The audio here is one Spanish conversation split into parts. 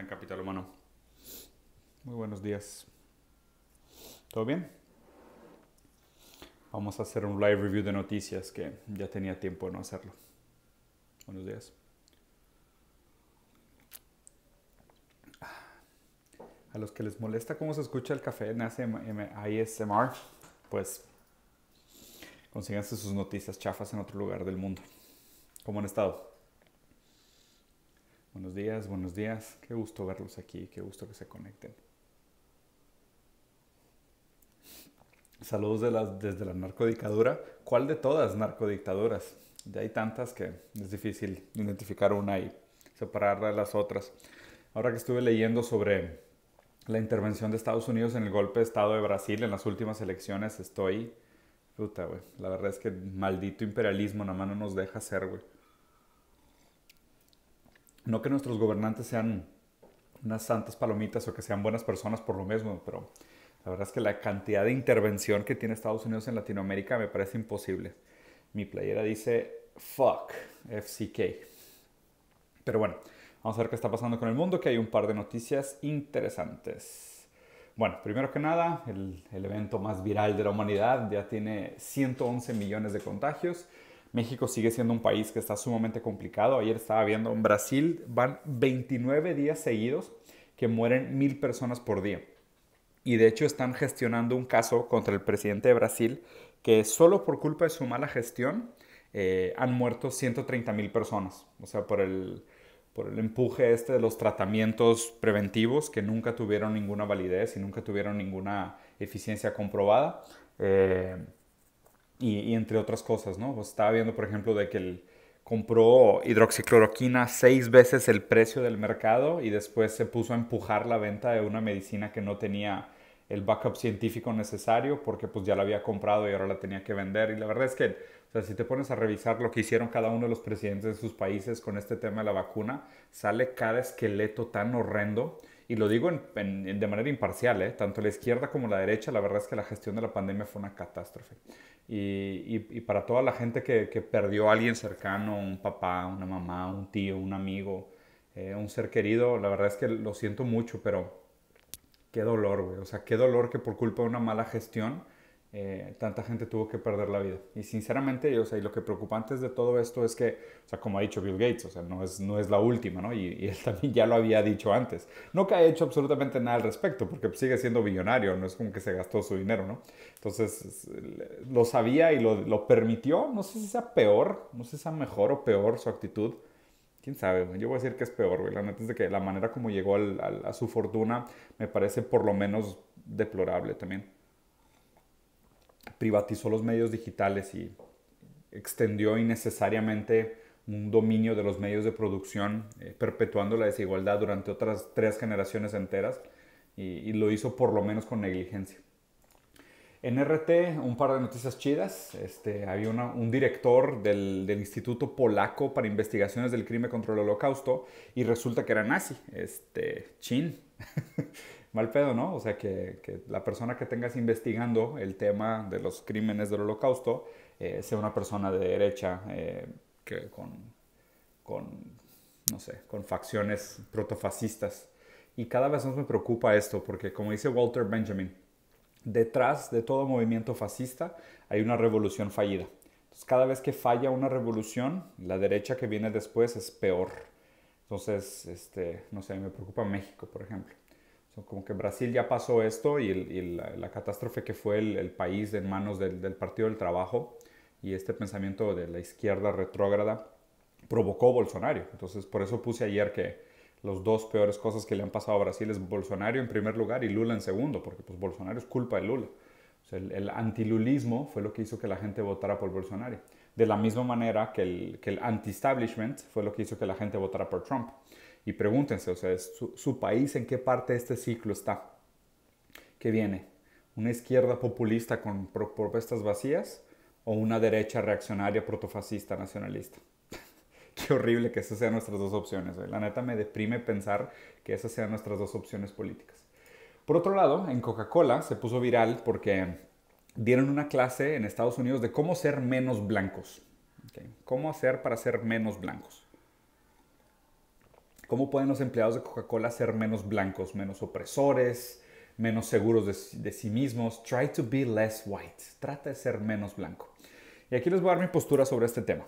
en Capital Humano? Muy buenos días. ¿Todo bien? Vamos a hacer un live review de noticias que ya tenía tiempo de no hacerlo. Buenos días. A los que les molesta cómo se escucha el café en ASMR, pues consíganse sus noticias chafas en otro lugar del mundo. ¿Cómo han estado? Buenos días, buenos días. Qué gusto verlos aquí, qué gusto que se conecten. Saludos de desde la narcodictadura. ¿Cuál de todas narcodictaduras? Ya hay tantas que es difícil identificar una y separarla de las otras. Ahora que estuve leyendo sobre la intervención de Estados Unidos en el golpe de Estado de Brasil en las últimas elecciones, estoy... Puta, güey. La verdad es que maldito imperialismo nada más no nos deja ser, güey no que nuestros gobernantes sean unas santas palomitas o que sean buenas personas por lo mismo, pero la verdad es que la cantidad de intervención que tiene Estados Unidos en Latinoamérica me parece imposible. Mi playera dice fuck, FCK. Pero bueno, vamos a ver qué está pasando con el mundo, que hay un par de noticias interesantes. Bueno, primero que nada, el, el evento más viral de la humanidad ya tiene 111 millones de contagios México sigue siendo un país que está sumamente complicado. Ayer estaba viendo, en Brasil van 29 días seguidos que mueren mil personas por día. Y de hecho están gestionando un caso contra el presidente de Brasil que solo por culpa de su mala gestión eh, han muerto 130 mil personas. O sea, por el, por el empuje este de los tratamientos preventivos que nunca tuvieron ninguna validez y nunca tuvieron ninguna eficiencia comprobada. Eh, y, entre otras cosas, ¿no? estaba viendo, por ejemplo, de que él compró hidroxicloroquina seis veces el precio del mercado y después se puso a empujar la venta de una medicina que no tenía el backup científico necesario porque pues ya la había comprado y ahora la tenía que vender. Y la verdad es que, o sea, si te pones a revisar lo que hicieron cada uno de los presidentes de sus países con este tema de la vacuna, sale cada esqueleto tan horrendo y lo digo de manera imparcial, ¿eh? tanto la izquierda como la derecha, la verdad es que la gestión de la pandemia fue una catástrofe. Y, para toda la gente que, perdió a alguien cercano, un papá, una mamá, un tío, un amigo, eh, un ser querido, la verdad es que lo siento mucho, pero qué dolor, güey. O sea, qué dolor que por culpa de una mala gestión eh, tanta gente tuvo que perder la vida. Y sinceramente, yo, lo que preocupante es de todo esto es que, o sea, como ha dicho Bill Gates, o sea, no es, no es la última, Y, él también ya lo había dicho antes. No que ha hecho absolutamente nada al respecto, porque sigue siendo billonario, no es como que se gastó su dinero, ¿no? Entonces, lo sabía y lo, permitió. No sé si sea peor, no sé si sea mejor o peor su actitud. ¿Quién sabe? Yo voy a decir que es peor, La neta de que la manera como llegó a su fortuna me parece por lo menos deplorable también privatizó los medios digitales y extendió innecesariamente un dominio de los medios de producción, eh, perpetuando la desigualdad durante otras tres generaciones enteras, y, lo hizo por lo menos con negligencia. En RT, un par de noticias chidas. Este, había un director del, del, Instituto Polaco para Investigaciones del Crimen contra el Holocausto y resulta que era nazi. Este, chin. mal pedo, ¿no? O sea, que, la persona que tengas investigando el tema de los crímenes del holocausto eh, sea una persona de derecha eh, que con, no sé, con facciones protofascistas. Y cada vez más me preocupa esto, porque como dice Walter Benjamin, detrás de todo movimiento fascista hay una revolución fallida. Entonces, cada vez que falla una revolución, la derecha que viene después es peor. Entonces, este, no sé, me preocupa México, por ejemplo como que Brasil ya pasó esto y, la, catástrofe que fue el, país en manos del, Partido del Trabajo y este pensamiento de la izquierda retrógrada provocó Bolsonaro. Entonces, por eso puse ayer que los dos peores cosas que le han pasado a Brasil es Bolsonaro en primer lugar y Lula en segundo, porque pues Bolsonaro es culpa de Lula. el, el antilulismo fue lo que hizo que la gente votara por Bolsonaro. De la misma manera que el, que el anti-establishment fue lo que hizo que la gente votara por Trump y pregúntense, o sea, su, país en qué parte de este ciclo está. ¿Qué viene? ¿Una izquierda populista con propuestas vacías o una derecha reaccionaria protofascista nacionalista? qué horrible que esas sean nuestras dos opciones. La neta me deprime pensar que esas sean nuestras dos opciones políticas. Por otro lado, en Coca-Cola se puso viral porque dieron una clase en Estados Unidos de cómo ser menos blancos. ¿Cómo hacer para ser menos blancos? ¿Cómo pueden los empleados de Coca-Cola ser menos blancos, menos opresores, menos seguros de, sí mismos? Try to be less white. Trata de ser menos blanco. Y aquí les voy a dar mi postura sobre este tema.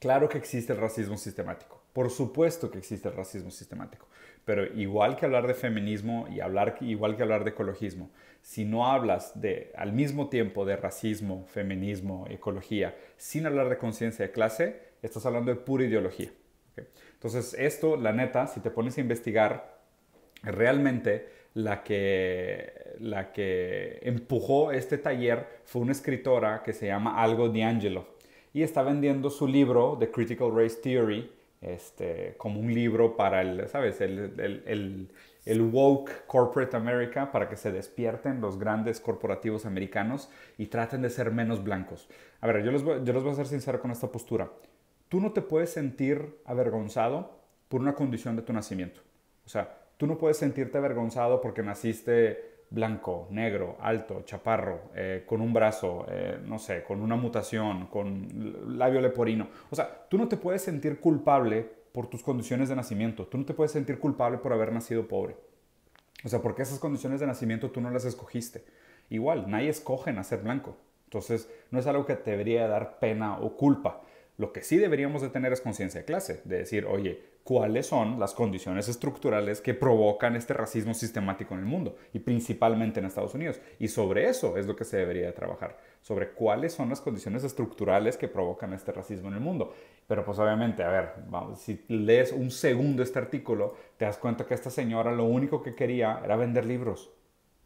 Claro que existe el racismo sistemático. Por supuesto que existe el racismo sistemático. Pero igual que hablar de feminismo y hablar, igual que hablar de ecologismo, si no hablas de, al mismo tiempo de racismo, feminismo, ecología, sin hablar de conciencia de clase, estás hablando de pura ideología. Entonces, esto, la neta, si te pones a investigar, realmente la que, la que empujó este taller fue una escritora que se llama Algo D'Angelo y está vendiendo su libro de Critical Race Theory este, como un libro para el, ¿sabes? El, el, el, woke corporate America, para que se despierten los grandes corporativos americanos y traten de ser menos blancos. A ver, yo los yo les voy a ser sincero con esta postura tú no te puedes sentir avergonzado por una condición de tu nacimiento. O sea, tú no puedes sentirte avergonzado porque naciste blanco, negro, alto, chaparro, eh, con un brazo, eh, no sé, con una mutación, con labio leporino. O sea, tú no te puedes sentir culpable por tus condiciones de nacimiento. Tú no te puedes sentir culpable por haber nacido pobre. O sea, porque esas condiciones de nacimiento tú no las escogiste. Igual, nadie escoge nacer blanco. Entonces, no es algo que te debería dar pena o culpa. Lo que sí deberíamos de tener es conciencia de clase, de decir, oye, ¿cuáles son las condiciones estructurales que provocan este racismo sistemático en el mundo? Y principalmente en Estados Unidos. Y sobre eso es lo que se debería de trabajar, sobre cuáles son las condiciones estructurales que provocan este racismo en el mundo. Pero pues obviamente, a ver, si lees un segundo este artículo, te das cuenta que esta señora lo único que quería era vender libros.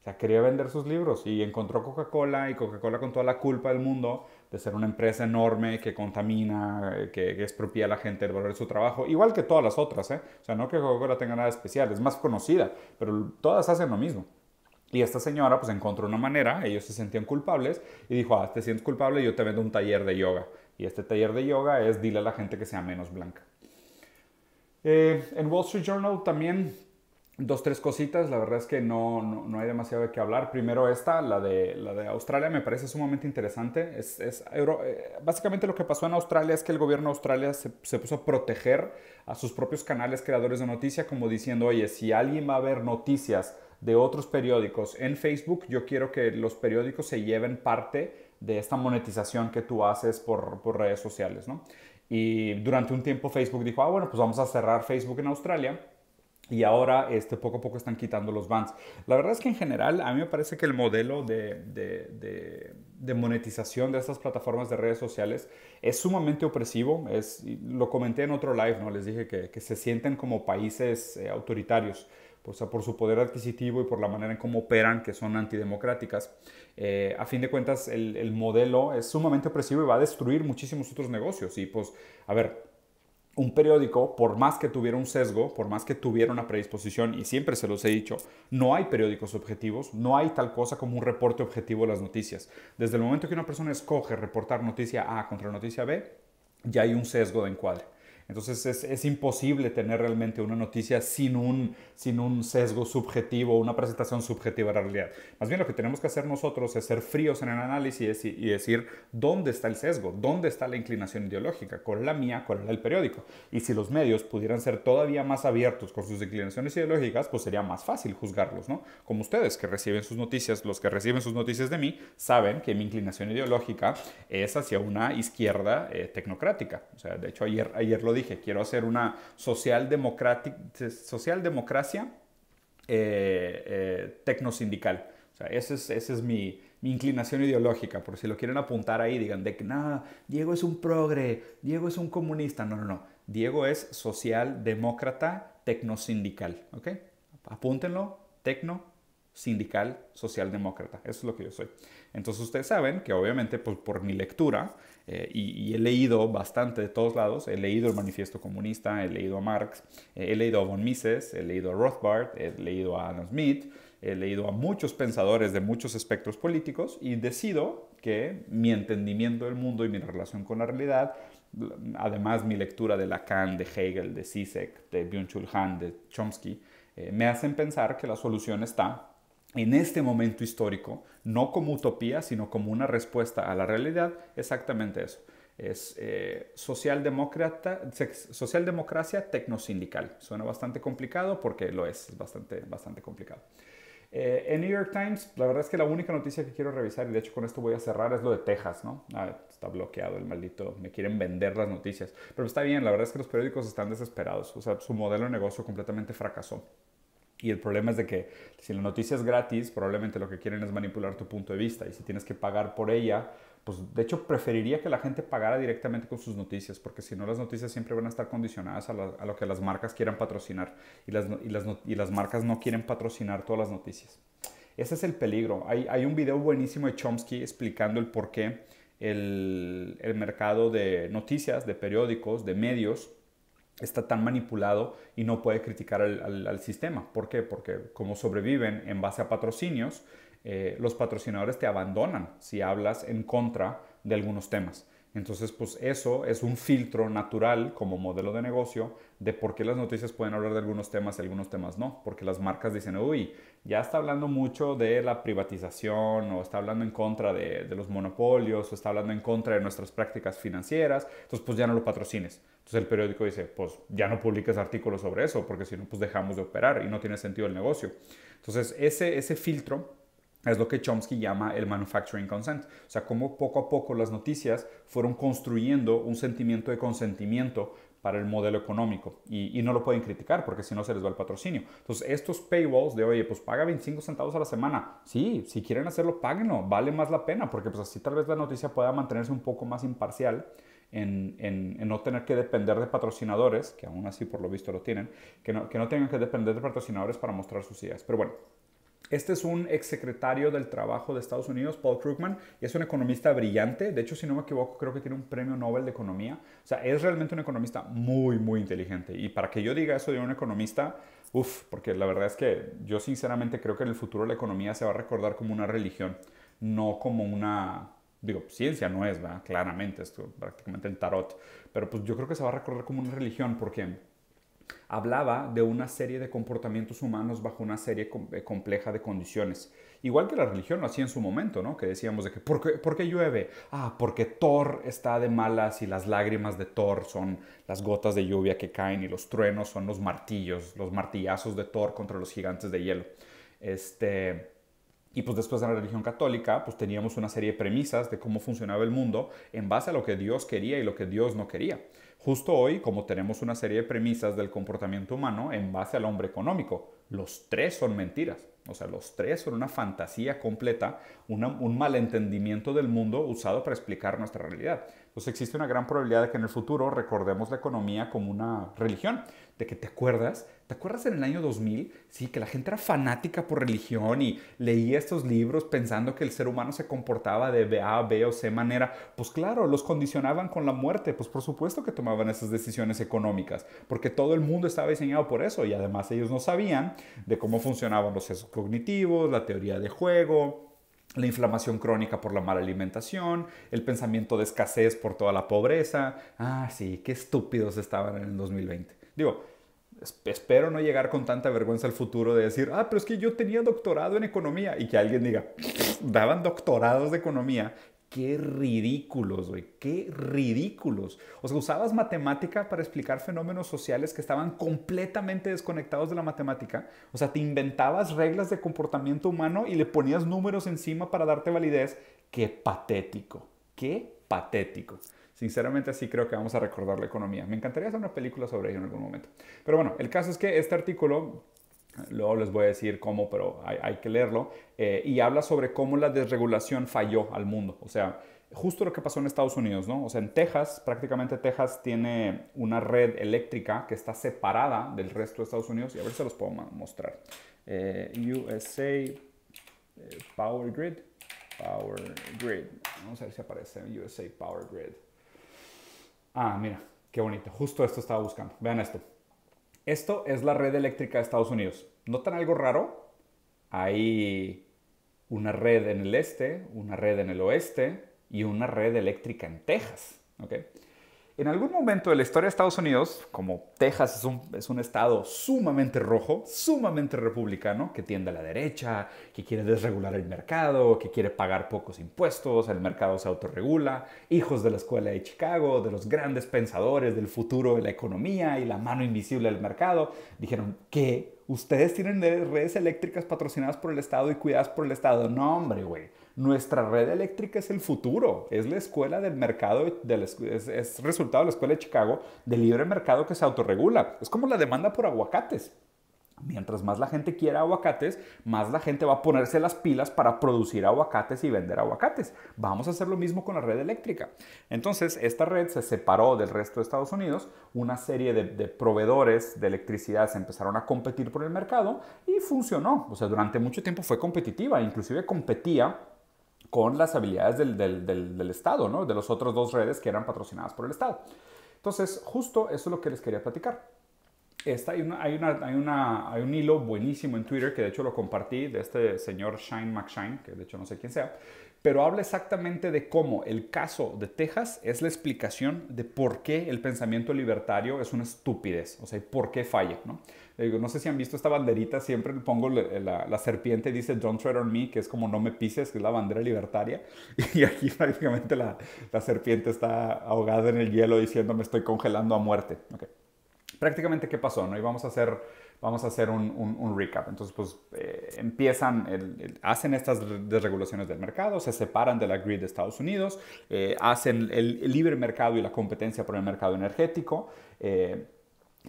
O sea, quería vender sus libros y encontró Coca-Cola y Coca-Cola con toda la culpa del mundo de ser una empresa enorme que contamina, eh, que, expropia a la gente el valor de su trabajo, igual que todas las otras, ¿eh? O sea, no que Coca-Cola tenga nada especial, es más conocida, pero todas hacen lo mismo. Y esta señora pues encontró una manera, ellos se sentían culpables y dijo, ah, te sientes culpable, yo te vendo un taller de yoga. Y este taller de yoga es dile a la gente que sea menos blanca. Eh, en Wall Street Journal también dos, tres cositas. La verdad es que no, no, hay demasiado de qué hablar. Primero esta, la de, la de Australia, me parece sumamente interesante. Es, es eh, básicamente lo que pasó en Australia es que el gobierno de Australia se, se, puso a proteger a sus propios canales creadores de noticias como diciendo, oye, si alguien va a ver noticias de otros periódicos en Facebook, yo quiero que los periódicos se lleven parte de esta monetización que tú haces por, por redes sociales, ¿no? Y durante un tiempo Facebook dijo, ah, bueno, pues vamos a cerrar Facebook en Australia y ahora este, poco a poco están quitando los bans. La verdad es que en general a mí me parece que el modelo de, monetización de estas plataformas de redes sociales es sumamente opresivo. Es, lo comenté en otro live, ¿no? les dije que, se sienten como países eh, autoritarios. por su poder adquisitivo y por la manera en cómo operan, que son antidemocráticas. Eh, a fin de cuentas, el, el modelo es sumamente opresivo y va a destruir muchísimos otros negocios. Y pues, a ver, un periódico, por más que tuviera un sesgo, por más que tuviera una predisposición, y siempre se los he dicho, no hay periódicos objetivos, no hay tal cosa como un reporte objetivo de las noticias. Desde el momento que una persona escoge reportar noticia A contra noticia B, ya hay un sesgo de encuadre. Entonces es, es, imposible tener realmente una noticia sin un, sin un sesgo subjetivo, una presentación subjetiva de la realidad. Más bien lo que tenemos que hacer nosotros es ser fríos en el análisis y, decir dónde está el sesgo, dónde está la inclinación ideológica, cuál es la mía, cuál es la del periódico. Y si los medios pudieran ser todavía más abiertos con sus inclinaciones ideológicas, pues sería más fácil juzgarlos, ¿no? Como ustedes que reciben sus noticias, los que reciben sus noticias de mí, saben que mi inclinación ideológica es hacia una izquierda eh, tecnocrática. O sea, de hecho ayer, ayer lo dije, quiero hacer una socialdemocracia eh, eh, tecnosindical. esa es, mi, inclinación ideológica, por si lo quieren apuntar ahí, digan de que nada, Diego es un progre, Diego es un comunista. No, no, no. Diego es socialdemócrata tecnosindical. ¿Ok? Apúntenlo, tecno, sindical, socialdemócrata. Eso es lo que yo soy. Entonces ustedes saben que obviamente pues, por mi lectura, eh, y, he leído bastante de todos lados, he leído el Manifiesto Comunista, he leído a Marx, eh, he leído a von Mises, he leído a Rothbard, he leído a Adam Smith, he leído a muchos pensadores de muchos espectros políticos y decido que mi entendimiento del mundo y mi relación con la realidad, además mi lectura de Lacan, de Hegel, de Sisek, de Byung-Chul de Chomsky, eh, me hacen pensar que la solución está en este momento histórico, no como utopía, sino como una respuesta a la realidad, exactamente eso. Es eh, socialdemocracia tecnosindical. Suena bastante complicado porque lo es, es bastante, bastante complicado. Eh, en New York Times, la verdad es que la única noticia que quiero revisar, y de hecho con esto voy a cerrar, es lo de Texas, ¿no? Ah, está bloqueado el maldito, me quieren vender las noticias. Pero está bien, la verdad es que los periódicos están desesperados, o sea, su modelo de negocio completamente fracasó. Y el problema es de que si la noticia es gratis, probablemente lo que quieren es manipular tu punto de vista. Y si tienes que pagar por ella, pues de hecho preferiría que la gente pagara directamente con sus noticias, porque si no las noticias siempre van a estar condicionadas a, lo que las marcas quieran patrocinar. Y las, y, las, marcas no quieren patrocinar todas las noticias. Ese es el peligro. Hay, un video buenísimo de Chomsky explicando el por qué el, el mercado de noticias, de periódicos, de medios, está tan manipulado y no puede criticar al, sistema. ¿Por qué? Porque como sobreviven en base a patrocinios, eh, los patrocinadores te abandonan si hablas en contra de algunos temas. Entonces, pues eso es un filtro natural como modelo de negocio de por qué las noticias pueden hablar de algunos temas y algunos temas no. Porque las marcas dicen, uy, ya está hablando mucho de la privatización o está hablando en contra de, los monopolios o está hablando en contra de nuestras prácticas financieras, entonces pues ya no lo patrocines. Entonces el periódico dice, pues ya no publiques artículos sobre eso porque si no pues dejamos de operar y no tiene sentido el negocio. Entonces ese, ese filtro es lo que Chomsky llama el manufacturing consent, o sea, cómo poco a poco las noticias fueron construyendo un sentimiento de consentimiento para el modelo económico y, no lo pueden criticar porque si no se les va el patrocinio. Entonces, estos paywalls de, oye, pues paga 25 centavos a la semana. Sí, si quieren hacerlo, páguenlo, vale más la pena porque pues así tal vez la noticia pueda mantenerse un poco más imparcial. En, no tener que depender de patrocinadores, que aún así por lo visto lo tienen, que no tengan que depender de patrocinadores para mostrar sus ideas. Pero bueno, este es un exsecretario del Trabajo de Estados Unidos, Paul Krugman, y es un economista brillante. De hecho, si no me equivoco, creo que tiene un premio Nobel de Economía. O sea, es realmente un economista muy, muy inteligente. Y para que yo diga eso de un economista, uff, porque la verdad es que yo sinceramente creo que en el futuro la economía se va a recordar como una religión, no como una digo, ciencia no es, ¿verdad? Claramente, esto prácticamente el tarot. Pero pues yo creo que se va a recordar como una religión ¿por qué? hablaba de una serie de comportamientos humanos bajo una serie eh, compleja de condiciones. Igual que la religión lo hacía en su momento, ¿no? Que decíamos de que, ¿por qué, llueve? Ah, porque Thor está de malas y las lágrimas de Thor son las gotas de lluvia que caen y los truenos son los martillos, los martillazos de Thor contra los gigantes de hielo. Este... Y pues después de la religión católica, pues teníamos una serie de premisas de cómo funcionaba el mundo en base a lo que Dios quería y lo que Dios no quería. Justo hoy, como tenemos una serie de premisas del comportamiento humano en base al hombre económico, los tres son mentiras. O sea, los tres son una fantasía completa, un malentendimiento del mundo usado para explicar nuestra realidad. Entonces existe una gran probabilidad de que en el futuro recordemos la economía como una religión de que te acuerdas, ¿te acuerdas en el año 2000? Sí, que la gente era fanática por religión y leía estos libros pensando que el ser humano se comportaba de A, B o C manera. Pues claro, los condicionaban con la muerte, pues por supuesto que tomaban esas decisiones económicas, porque todo el mundo estaba diseñado por eso y además ellos no sabían de cómo funcionaban los sesos cognitivos, la teoría de juego, la inflamación crónica por la mala alimentación, el pensamiento de escasez por toda la pobreza. Ah, sí, qué estúpidos estaban en el 2020. Digo, espero no llegar con tanta vergüenza al futuro de decir, ah, pero es que yo tenía doctorado en economía y que alguien diga, daban doctorados de economía. Qué ridículos, güey, qué ridículos. O sea, usabas matemática para explicar fenómenos sociales que estaban completamente desconectados de la matemática. O sea, te inventabas reglas de comportamiento humano y le ponías números encima para darte validez. Qué patético, qué patético. Sinceramente sí creo que vamos a recordar la economía. Me encantaría hacer una película sobre ello en algún momento. Pero bueno, el caso es que este artículo Luego les voy a decir cómo, pero hay, que leerlo. Eh, y habla sobre cómo la desregulación falló al mundo. O sea, justo lo que pasó en Estados Unidos, ¿no? O sea, en Texas, prácticamente Texas tiene una red eléctrica que está separada del resto de Estados Unidos. Y a ver si los puedo mostrar. Eh, USA eh, Power Grid. Power Grid. Vamos a ver si aparece USA Power Grid. Ah, mira, qué bonito. Justo esto estaba buscando. Vean esto. Esto es la red eléctrica de Estados Unidos. ¿Notan algo raro? Hay una red en el este, una red en el oeste y una red eléctrica en Texas. En algún momento de la historia de Estados Unidos, como Texas es un, estado sumamente rojo, sumamente republicano, que tiende a la derecha, que quiere desregular el mercado, que quiere pagar pocos impuestos, el mercado se autorregula, hijos de la escuela de Chicago, de los grandes pensadores del futuro de la economía y la mano invisible del mercado, dijeron que ustedes tienen redes eléctricas patrocinadas por el Estado y cuidadas por el Estado. No, hombre, güey. Nuestra red eléctrica es el futuro, es la escuela del mercado, es, resultado de la escuela de Chicago del libre mercado que se autorregula. Es como la demanda por aguacates. Mientras más la gente quiera aguacates, más la gente va a ponerse las pilas para producir aguacates y vender aguacates. Vamos a hacer lo mismo con la red eléctrica. Entonces, esta red se separó del resto de Estados Unidos, una serie de, de, proveedores de electricidad se empezaron a competir por el mercado y funcionó. O sea, durante mucho tiempo fue competitiva, inclusive competía con las habilidades del, del, Estado, ¿no? de las otras dos redes que eran patrocinadas por el Estado. Entonces, justo eso es lo que les quería platicar. Esta, hay, hay, una, hay, hay, un hilo buenísimo en Twitter que de hecho lo compartí de este señor Shine McShine, que de hecho no sé quién sea, pero habla exactamente de cómo el caso de Texas es la explicación de por qué el pensamiento libertario es una estupidez, o sea, por qué falla, ¿no? no sé si han visto esta banderita, siempre pongo eh, la, serpiente, dice Don't tread on me, que es como no me pises, que es la bandera libertaria. Y aquí prácticamente la, serpiente está ahogada en el hielo diciendo me estoy congelando a muerte. Okay. Prácticamente, ¿qué pasó? ¿no? vamos a hacer, vamos a hacer un, recap. Entonces, pues eh, empiezan, hacen estas desregulaciones del mercado, se separan de la grid de Estados Unidos, eh, hacen el, libre mercado y la competencia por el mercado energético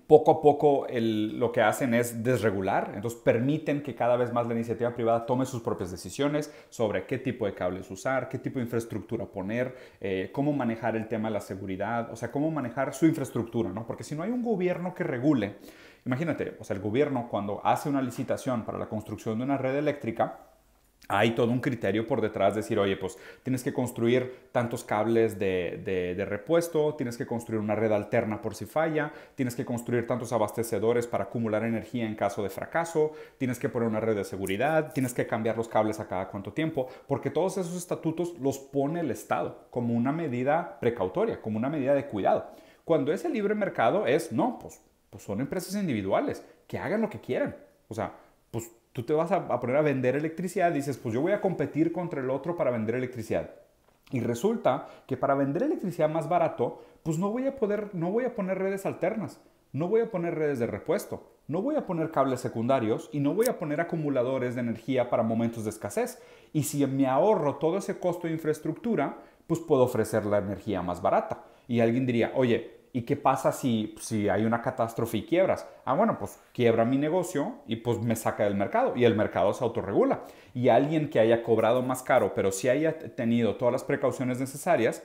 poco a poco lo que hacen es desregular, entonces permiten que cada vez más la iniciativa privada tome sus propias decisiones sobre qué tipo de cables usar, qué tipo de infraestructura poner, eh, cómo manejar el tema de la seguridad, o sea, cómo manejar su infraestructura, ¿no? Porque si no hay un gobierno que regule, imagínate, o sea, el gobierno cuando hace una licitación para la construcción de una red eléctrica, hay todo un criterio por detrás, de decir, oye, pues tienes que construir tantos cables de, repuesto, tienes que construir una red alterna por si falla, tienes que construir tantos abastecedores para acumular energía en caso de fracaso, tienes que poner una red de seguridad, tienes que cambiar los cables a cada cuánto tiempo, porque todos esos estatutos los pone el Estado como una medida precautoria, como una medida de cuidado. Cuando es el libre mercado es, no, pues, pues son empresas individuales, que hagan lo que quieran. O sea, pues tú te vas a, poner a vender electricidad, dices, pues yo voy a competir contra el otro para vender electricidad. Y resulta que para vender electricidad más barato, pues no voy a poder, no voy a poner redes alternas, no voy a poner redes de repuesto, no voy a poner cables secundarios y no voy a poner acumuladores de energía para momentos de escasez. Y si me ahorro todo ese costo de infraestructura, pues puedo ofrecer la energía más barata. Y alguien diría, oye, ¿y qué pasa si, si hay una catástrofe y quiebras? Ah, bueno, pues quiebra mi negocio y pues me saca del mercado y el mercado se autorregula. Y alguien que haya cobrado más caro, pero si haya tenido todas las precauciones necesarias,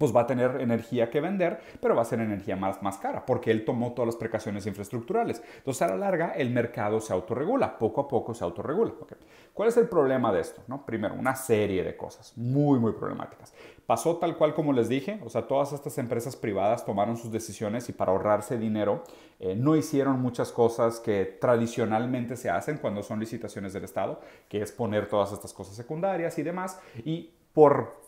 pues va a tener energía que vender, pero va a ser energía más, más cara, porque él tomó todas las precauciones infraestructurales. Entonces, a la larga, el mercado se autorregula, poco a poco se autorregula. Okay. ¿Cuál es el problema de esto? ¿No? Primero, una serie de cosas muy, muy problemáticas. Pasó tal cual como les dije, o sea, todas estas empresas privadas tomaron sus decisiones y para ahorrarse dinero eh, no hicieron muchas cosas que tradicionalmente se hacen cuando son licitaciones del Estado, que es poner todas estas cosas secundarias y demás. Y por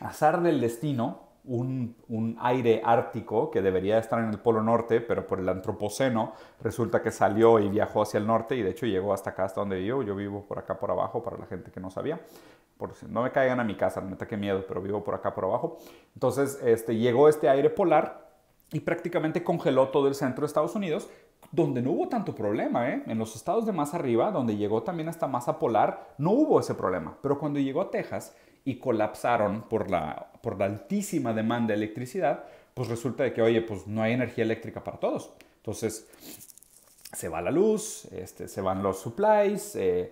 azar del destino, un, aire ártico que debería estar en el Polo Norte, pero por el antropoceno resulta que salió y viajó hacia el norte y de hecho llegó hasta acá, hasta donde vivo. Yo vivo por acá por abajo, para la gente que no sabía. Por si no me caigan a mi casa, no me qué miedo, pero vivo por acá por abajo. Entonces este, llegó este aire polar y prácticamente congeló todo el centro de Estados Unidos donde no hubo tanto problema, ¿eh? En los estados de más arriba, donde llegó también hasta masa polar, no hubo ese problema. Pero cuando llegó a Texas, y colapsaron por la, por la altísima demanda de electricidad, pues resulta de que, oye, pues no hay energía eléctrica para todos. Entonces, se va la luz, este, se van los supplies, eh,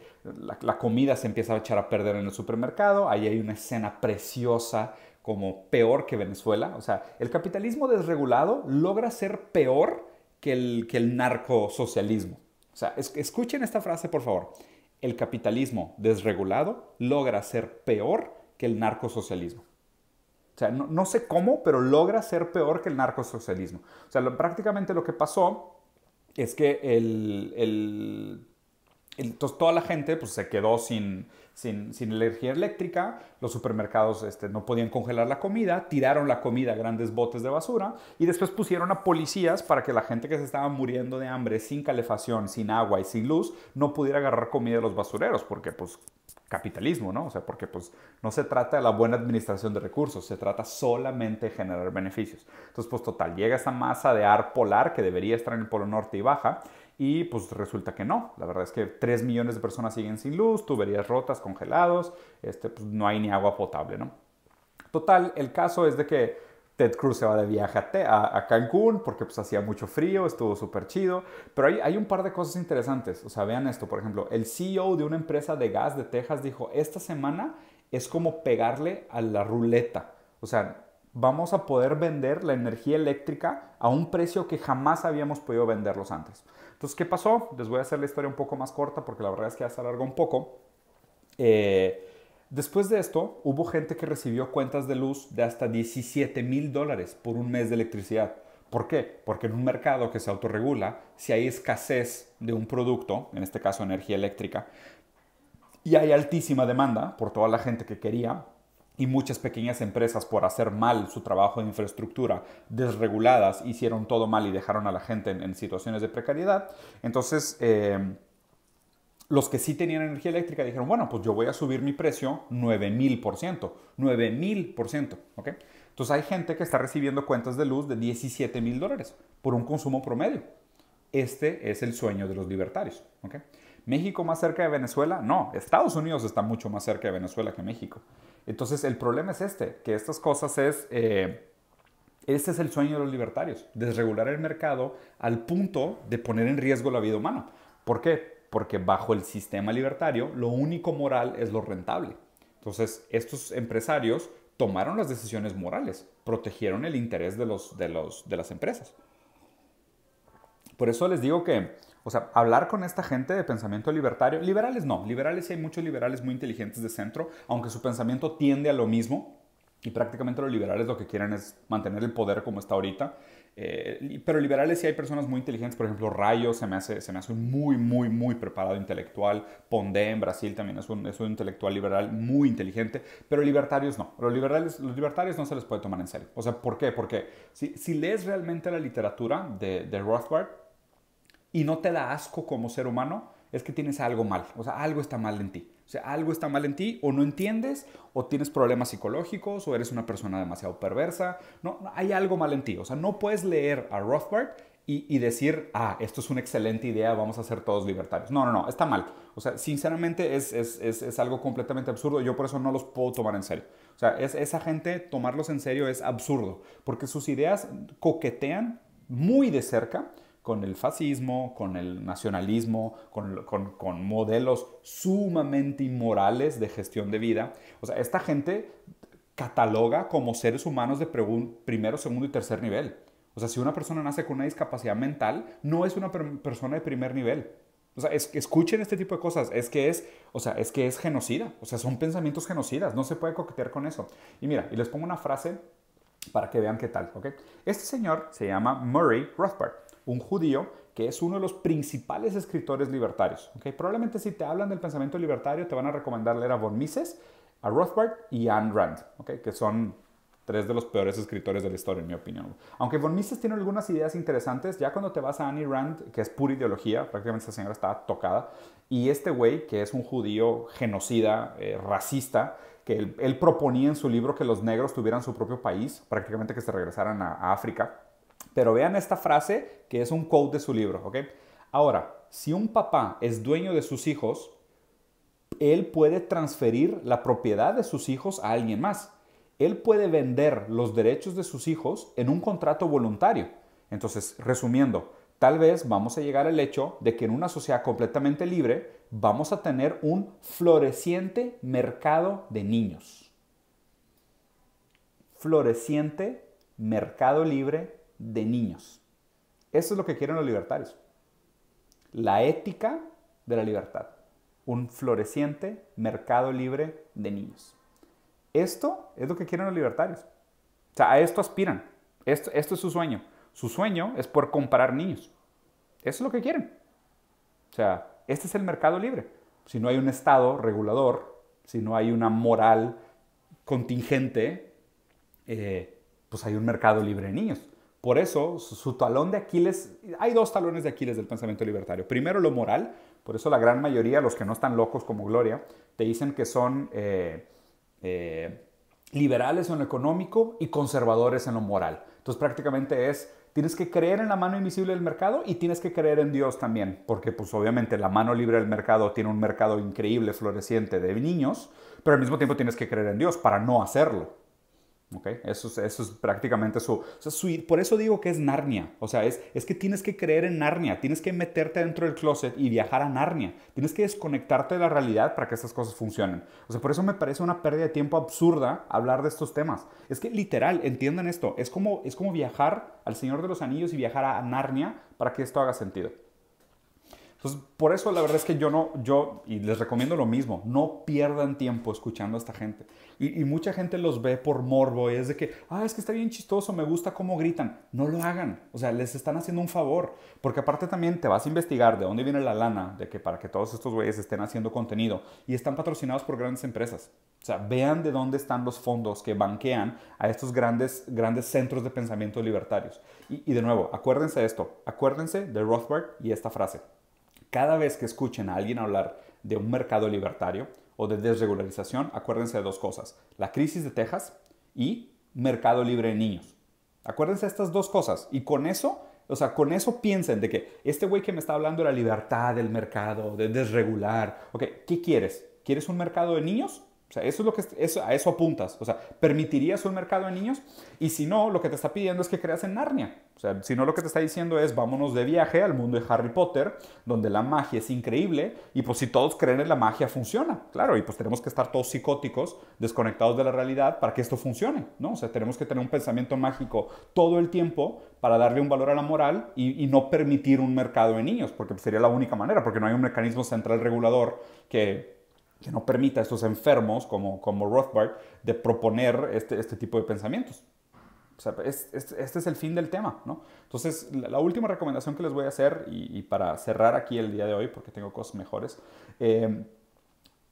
la, comida se empieza a echar a perder en el supermercado, ahí hay una escena preciosa como peor que Venezuela, o sea, el capitalismo desregulado logra ser peor que el, que el narcosocialismo. O sea, escuchen esta frase por favor, el capitalismo desregulado logra ser peor que el narcosocialismo. O sea, no, sé cómo, pero logra ser peor que el narcosocialismo. O sea, prácticamente lo que pasó es que el, toda la gente pues, se quedó sin, energía eléctrica, los supermercados este, no podían congelar la comida, tiraron la comida a grandes botes de basura y después pusieron a policías para que la gente que se estaba muriendo de hambre, sin calefacción, sin agua y sin luz, no pudiera agarrar comida de los basureros, porque pues capitalismo, ¿no? O sea, porque pues no se trata de la buena administración de recursos, se trata solamente de generar beneficios. Entonces, pues total, llega esa masa de ar polar que debería estar en el polo norte y baja y pues resulta que no. La verdad es que 3 millones de personas siguen sin luz, tuberías rotas, congelados, este, pues no hay ni agua potable, ¿no? Total, el caso es de que Ted Cruz se va de viaje a, Cancún porque pues hacía mucho frío, estuvo súper chido. Pero hay, hay un par de cosas interesantes. O sea, vean esto, por ejemplo, el CEO de una empresa de gas de Texas dijo, esta semana es como pegarle a la ruleta. O sea, vamos a poder vender la energía eléctrica a un precio que jamás habíamos podido venderlos antes. Entonces, ¿qué pasó? Les voy a hacer la historia un poco más corta porque la verdad es que ya se alargó un poco. Eh, Después de esto, hubo gente que recibió cuentas de luz de hasta 17 mil dólares por un mes de electricidad. ¿Por qué? Porque en un mercado que se autorregula, si hay escasez de un producto, en este caso energía eléctrica, y hay altísima demanda por toda la gente que quería, y muchas pequeñas empresas por hacer mal su trabajo de infraestructura, desreguladas, hicieron todo mal y dejaron a la gente en, situaciones de precariedad, entonces... Eh, los que sí tenían energía eléctrica dijeron, bueno, pues yo voy a subir mi precio 9000%, 9000%, ¿ok? Entonces hay gente que está recibiendo cuentas de luz de 17 mil dólares por un consumo promedio. Este es el sueño de los libertarios, ¿México más cerca de Venezuela? No, Estados Unidos está mucho más cerca de Venezuela que México. Entonces el problema es este, que estas cosas es... Eh, este es el sueño de los libertarios, desregular el mercado al punto de poner en riesgo la vida humana. ¿Por qué? porque bajo el sistema libertario lo único moral es lo rentable. Entonces, estos empresarios tomaron las decisiones morales, protegieron el interés de, los, de, las empresas. Por eso les digo que, o sea, hablar con esta gente de pensamiento libertario, liberales no, liberales hay muchos liberales muy inteligentes de centro, aunque su pensamiento tiende a lo mismo, y prácticamente los liberales lo que quieren es mantener el poder como está ahorita, eh, pero liberales sí hay personas muy inteligentes, por ejemplo, Rayo se me hace, se me hace muy, muy, muy preparado intelectual, Pondé en Brasil también es un, es un intelectual liberal muy inteligente, pero libertarios no, los liberales, los libertarios no se les puede tomar en serio. O sea, ¿por qué? Porque si, lees realmente la literatura de, de Rothbard y no te da asco como ser humano, es que tienes algo mal, o sea, algo está mal en ti. O sea, algo está mal en ti o no entiendes o tienes problemas psicológicos o eres una persona demasiado perversa. No, hay algo mal en ti. O sea, no puedes leer a Rothbard y, y, decir, ah, esto es una excelente idea, vamos a ser todos libertarios. No, no, no, está mal. O sea, sinceramente es, es algo completamente absurdo. Yo por eso no los puedo tomar en serio. O sea, esa gente, tomarlos en serio es absurdo porque sus ideas coquetean muy de cerca con el fascismo, con el nacionalismo, con, modelos sumamente inmorales de gestión de vida. O sea, esta gente cataloga como seres humanos de primero, segundo y tercer nivel. O sea, si una persona nace con una discapacidad mental, no es una persona de primer nivel. O sea, escuchen este tipo de cosas. Es que es, o sea, es que es genocida. O sea, son pensamientos genocidas. No se puede coquetear con eso. Y mira, y les pongo una frase para que vean qué tal, Este señor se llama Murray Rothbard un judío que es uno de los principales escritores libertarios. ¿okay? Probablemente si te hablan del pensamiento libertario te van a recomendar leer a von Mises, a Rothbard y a Ayn Rand, que son tres de los peores escritores de la historia, en mi opinión. Aunque von Mises tiene algunas ideas interesantes, ya cuando te vas a Annie Rand, que es pura ideología, prácticamente esa señora está tocada, y este güey, que es un judío genocida, eh, racista, que él, proponía en su libro que los negros tuvieran su propio país, prácticamente que se regresaran a África, pero vean esta frase que es un quote de su libro, ¿ok? Ahora, si un papá es dueño de sus hijos, él puede transferir la propiedad de sus hijos a alguien más. Él puede vender los derechos de sus hijos en un contrato voluntario. Entonces, resumiendo, tal vez vamos a llegar al hecho de que en una sociedad completamente libre vamos a tener un floreciente mercado de niños. Floreciente mercado libre de niños. Eso es lo que quieren los libertarios. La ética de la libertad. Un floreciente mercado libre de niños. Esto es lo que quieren los libertarios. O sea, a esto aspiran. Esto, es su sueño. Su sueño es por comprar niños. Eso es lo que quieren. O sea, este es el mercado libre. Si no hay un Estado regulador, si no hay una moral contingente, eh, pues hay un mercado libre de niños. Por eso, su, talón de Aquiles, hay dos talones de Aquiles del pensamiento libertario. Primero, lo moral, por eso la gran mayoría, los que no están locos como Gloria, te dicen que son eh, eh, liberales en lo económico y conservadores en lo moral. Entonces, prácticamente es, tienes que creer en la mano invisible del mercado y tienes que creer en Dios también, porque pues obviamente la mano libre del mercado tiene un mercado increíble, floreciente de niños, pero al mismo tiempo tienes que creer en Dios para no hacerlo. Okay. Eso, es, eso, es, prácticamente su, Por eso digo que es Narnia. O sea, es, es que tienes que creer en Narnia. Tienes que meterte dentro del closet y viajar a Narnia. Tienes que desconectarte de la realidad para que estas cosas funcionen. O sea, por eso me parece una pérdida de tiempo absurda hablar de estos temas. Es que literal, entiendan esto. Es como, es como viajar al Señor de los Anillos y viajar a Narnia para que esto haga sentido. Entonces, por eso la verdad es que yo no, yo, y les recomiendo lo mismo, no pierdan tiempo escuchando a esta gente. Y, mucha gente los ve por morbo y es de que, ah, es que está bien chistoso, me gusta cómo gritan. No lo hagan, o sea, les están haciendo un favor, porque aparte también te vas a investigar de dónde viene la lana, de que para que todos estos güeyes estén haciendo contenido y están patrocinados por grandes empresas. O sea, vean de dónde están los fondos que banquean a estos grandes, grandes centros de pensamiento libertarios. Y, de nuevo, acuérdense de esto, acuérdense de Rothbard y esta frase. Cada vez que escuchen a alguien hablar de un mercado libertario o de desregularización, acuérdense de dos cosas, la crisis de Texas y mercado libre de niños. Acuérdense de estas dos cosas y con eso, o sea, con eso piensen de que este güey que me está hablando de la libertad del mercado, de desregular, ¿qué quieres? ¿Quieres un mercado de niños o sea, eso es lo que eso, a eso apuntas. O sea, ¿permitirías un mercado de niños? Y si no, lo que te está pidiendo es que creas en Narnia. O sea, si no, lo que te está diciendo es vámonos de viaje al mundo de Harry Potter, donde la magia es increíble. Y pues si todos creen en la magia, funciona. Claro, y pues tenemos que estar todos psicóticos, desconectados de la realidad para que esto funcione, ¿no? O sea, tenemos que tener un pensamiento mágico todo el tiempo para darle un valor a la moral y, y no permitir un mercado de niños, porque sería la única manera, porque no hay un mecanismo central regulador que que no permita a estos enfermos como, como Rothbard de proponer este, este tipo de pensamientos. O sea, este es el fin del tema, ¿no? Entonces, la, última recomendación que les voy a hacer, y, para cerrar aquí el día de hoy, porque tengo cosas mejores, eh,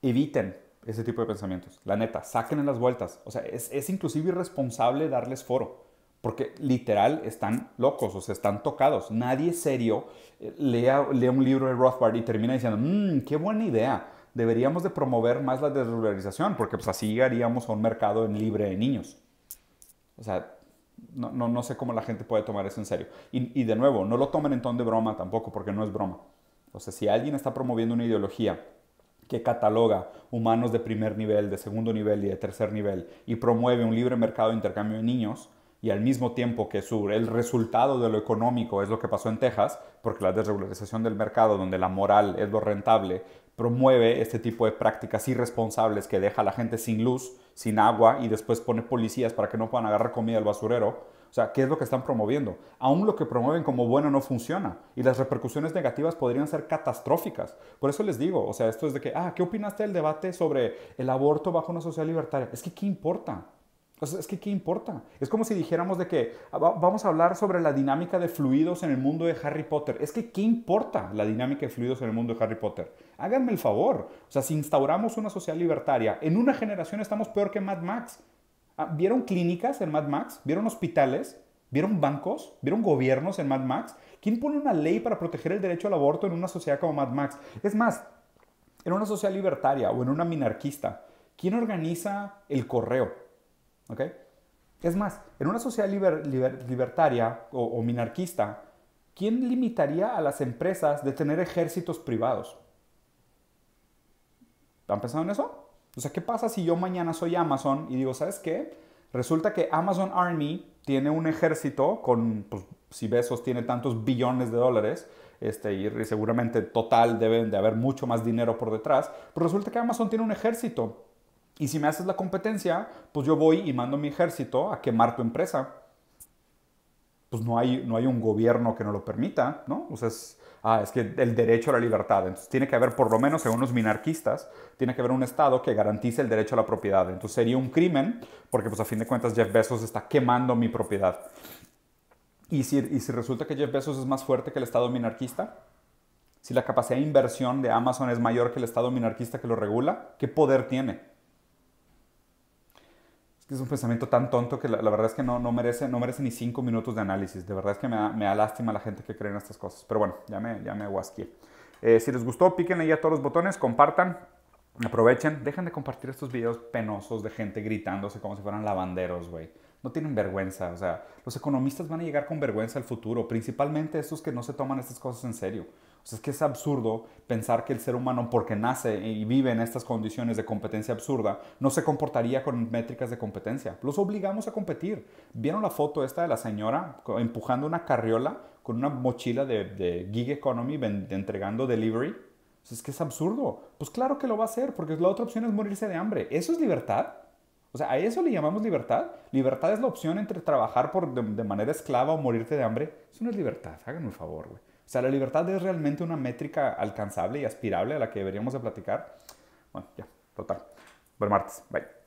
eviten ese tipo de pensamientos. La neta, saquen en las vueltas. O sea, es, es inclusive irresponsable darles foro porque literal están locos, o sea, están tocados. Nadie serio eh, lea, un libro de Rothbard y termina diciendo, mmm, qué buena idea deberíamos de promover más la desregularización, porque pues así llegaríamos a un mercado en libre de niños. O sea, no, no, no, sé cómo la gente puede tomar eso en serio. Y, y de nuevo, no lo tomen en ton de broma tampoco, porque no es broma. O sea, si alguien está promoviendo una ideología que cataloga humanos de primer nivel, de segundo nivel y de tercer nivel y promueve un libre mercado de intercambio de niños, y al mismo tiempo que el resultado de lo económico es lo que pasó en Texas, porque la desregularización del mercado, donde la moral es lo rentable, promueve este tipo de prácticas irresponsables que deja a la gente sin luz, sin agua y después pone policías para que no puedan agarrar comida al basurero. O sea, ¿qué es lo que están promoviendo? Aún lo que promueven como bueno no funciona y las repercusiones negativas podrían ser catastróficas. Por eso les digo, o sea, esto es de que, ah, ¿qué opinaste del debate sobre el aborto bajo una sociedad libertaria? Es que, ¿qué importa? Entonces, es que ¿qué importa? Es como si dijéramos de que ah, vamos a hablar sobre la dinámica de fluidos en el mundo de Harry Potter. Es que ¿qué importa la dinámica de fluidos en el mundo de Harry Potter? Háganme el favor. O sea, si instauramos una sociedad libertaria, en una generación estamos peor que Mad Max. Ah, ¿Vieron clínicas en Mad Max? ¿Vieron hospitales? ¿Vieron bancos? ¿Vieron gobiernos en Mad Max? ¿Quién pone una ley para proteger el derecho al aborto en una sociedad como Mad Max? Es más, en una sociedad libertaria o en una minarquista, ¿quién organiza el correo? Es más, en una sociedad libertaria o, minarquista, ¿quién limitaría a las empresas de tener ejércitos privados? ¿Han pensando en eso? O sea, ¿qué pasa si yo mañana soy Amazon y digo, ¿sabes qué? Resulta que Amazon Army tiene un ejército con, pues, si Besos tiene tantos billones de dólares, este, y seguramente total deben de haber mucho más dinero por detrás, pero pues resulta que Amazon tiene un ejército y si me haces la competencia, pues yo voy y mando mi ejército a quemar tu empresa. Pues no hay, no hay un gobierno que no lo permita, ¿no? O sea, ah, es, que el derecho a la libertad. Entonces tiene que haber, por lo menos según los minarquistas, tiene que haber un Estado que garantice el derecho a la propiedad. Entonces sería un crimen, porque pues a fin de cuentas Jeff Bezos está quemando mi propiedad. Y si, y si resulta que Jeff Bezos es más fuerte que el Estado minarquista, si la capacidad de inversión de Amazon es mayor que el Estado minarquista que lo regula, ¿qué poder tiene? es un pensamiento tan tonto que la, verdad es que no, no, merece, no merece ni cinco minutos de análisis. De verdad es que me da, me da lástima la gente que cree en estas cosas. Pero bueno, ya me, ya me guasqué. Eh, si les gustó, píquenle a todos los botones, compartan, aprovechen, dejen de compartir estos videos penosos de gente gritándose como si fueran lavanderos, güey. No tienen vergüenza, o sea, los economistas van a llegar con vergüenza al futuro, principalmente estos que no se toman estas cosas en serio. Pues es que es absurdo pensar que el ser humano, porque nace y vive en estas condiciones de competencia absurda, no se comportaría con métricas de competencia. Los obligamos a competir. ¿Vieron la foto esta de la señora empujando una carriola con una mochila de, gig economy entregando delivery? Pues es que es absurdo. Pues claro que lo va a hacer, porque la otra opción es morirse de hambre. ¿Eso es libertad? O sea, ¿a eso le llamamos libertad? ¿Libertad es la opción entre trabajar por, de, de manera esclava o morirte de hambre? Eso no es libertad, háganme un favor, güey. O sea, la libertad es realmente una métrica alcanzable y aspirable a la que deberíamos de platicar. Bueno, ya, total. Buen martes. Bye.